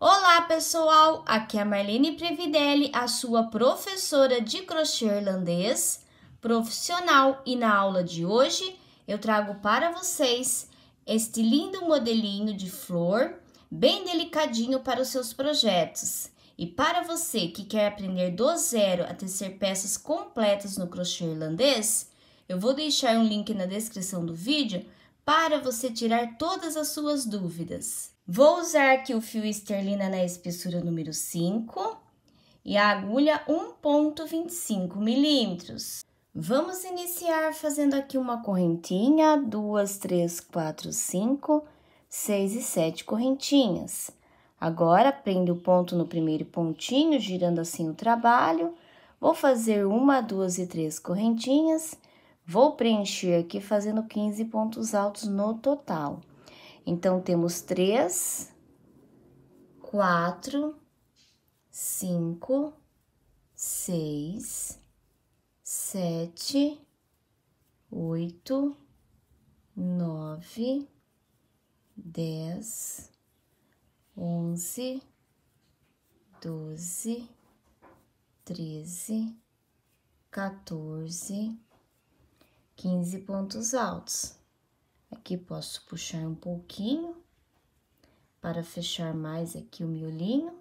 Olá, pessoal! Aqui é a Marlene Previdelli, a sua professora de crochê irlandês profissional, e na aula de hoje eu trago para vocês este lindo modelinho de flor, bem delicadinho para os seus projetos. E para você que quer aprender do zero a tecer peças completas no crochê irlandês, eu vou deixar um link na descrição do vídeo para você tirar todas as suas dúvidas. Vou usar aqui o fio esterlina na espessura número 5 e a agulha 1.25 milímetros. Vamos iniciar fazendo aqui uma correntinha, duas, três, quatro, cinco, seis e sete correntinhas. Agora, prendo o ponto no primeiro pontinho, girando assim o trabalho. Vou fazer uma, duas e três correntinhas. Vou preencher aqui fazendo 15 pontos altos no total. Então, temos três, quatro, cinco, seis, sete, oito, nove, dez, onze, doze, treze, quatorze, quinze pontos altos. Aqui posso puxar um pouquinho para fechar mais aqui o miolinho.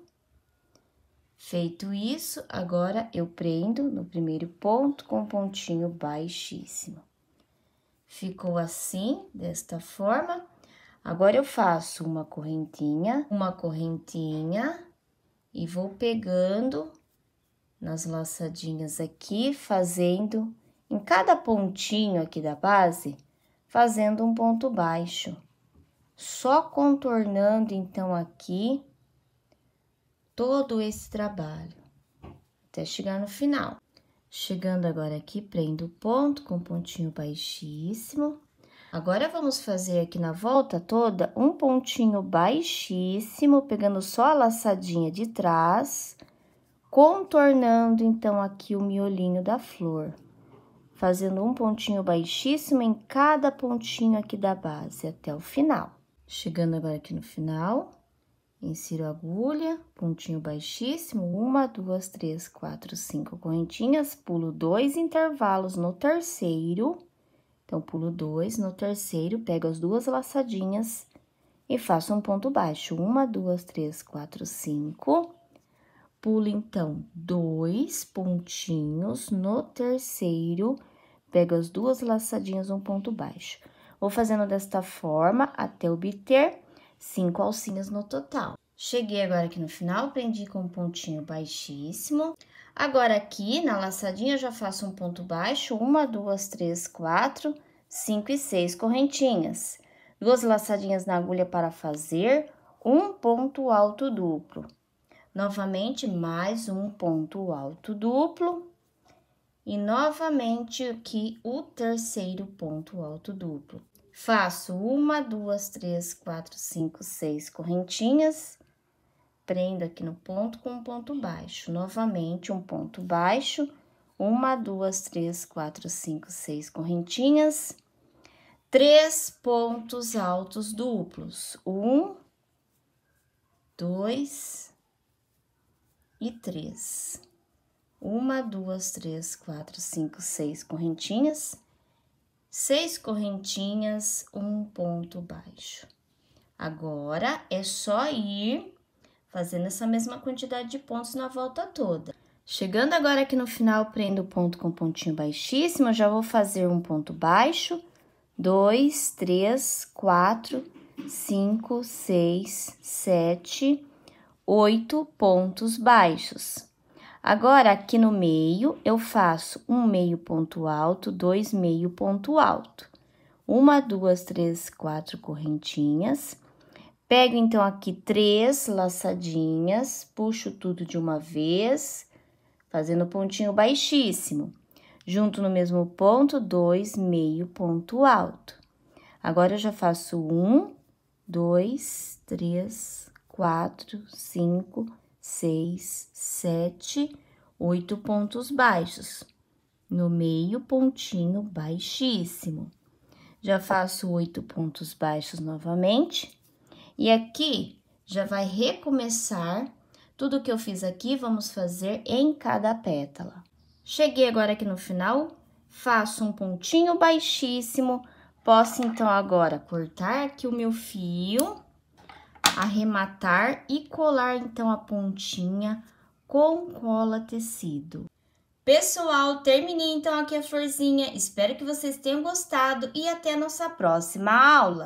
Feito isso, agora eu prendo no primeiro ponto com pontinho baixíssimo. Ficou assim, desta forma. Agora, eu faço uma correntinha, uma correntinha e vou pegando nas laçadinhas aqui, fazendo em cada pontinho aqui da base, fazendo um ponto baixo. Só contornando então aqui todo esse trabalho até chegar no final. Chegando agora aqui, prendo o ponto com um pontinho baixíssimo. Agora, vamos fazer aqui na volta toda um pontinho baixíssimo, pegando só a laçadinha de trás, contornando, então, aqui o miolinho da flor fazendo um pontinho baixíssimo em cada pontinho aqui da base até o final. Chegando agora aqui no final, insiro a agulha, pontinho baixíssimo, uma, duas, três, quatro, cinco correntinhas, pulo dois intervalos no terceiro, então, pulo dois, no terceiro, pego as duas laçadinhas e faço um ponto baixo, uma, duas, três, quatro, cinco, pulo, então, dois pontinhos no terceiro, Pego as duas laçadinhas um ponto baixo. Vou fazendo desta forma até obter cinco alcinhas no total. Cheguei agora aqui no final, prendi com um pontinho baixíssimo. Agora aqui na laçadinha já faço um ponto baixo, uma, duas, três, quatro, cinco e seis correntinhas. Duas laçadinhas na agulha para fazer um ponto alto duplo. Novamente, mais um ponto alto duplo. E novamente aqui o terceiro ponto alto duplo. Faço uma, duas, três, quatro, cinco, seis correntinhas. Prendo aqui no ponto com um ponto baixo. Novamente, um ponto baixo. Uma, duas, três, quatro, cinco, seis correntinhas. Três pontos altos duplos. Um, dois e três. Uma, duas, três, quatro, cinco, seis correntinhas. Seis correntinhas, um ponto baixo. Agora, é só ir fazendo essa mesma quantidade de pontos na volta toda. Chegando agora aqui no final, prendo o ponto com pontinho baixíssimo, já vou fazer um ponto baixo, dois, três, quatro, cinco, seis, sete, oito pontos baixos. Agora, aqui no meio, eu faço um meio ponto alto, dois meio ponto alto. Uma, duas, três, quatro correntinhas. Pego, então, aqui três laçadinhas, puxo tudo de uma vez, fazendo pontinho baixíssimo. Junto no mesmo ponto, dois meio ponto alto. Agora, eu já faço um, dois, três, quatro, cinco, seis, sete, oito pontos baixos. No meio, pontinho baixíssimo. Já faço oito pontos baixos novamente. E aqui, já vai recomeçar. Tudo que eu fiz aqui, vamos fazer em cada pétala. Cheguei agora aqui no final, faço um pontinho baixíssimo. Posso, então, agora cortar aqui o meu fio arrematar e colar então a pontinha com cola tecido. Pessoal, terminei então aqui a florzinha. Espero que vocês tenham gostado e até a nossa próxima aula.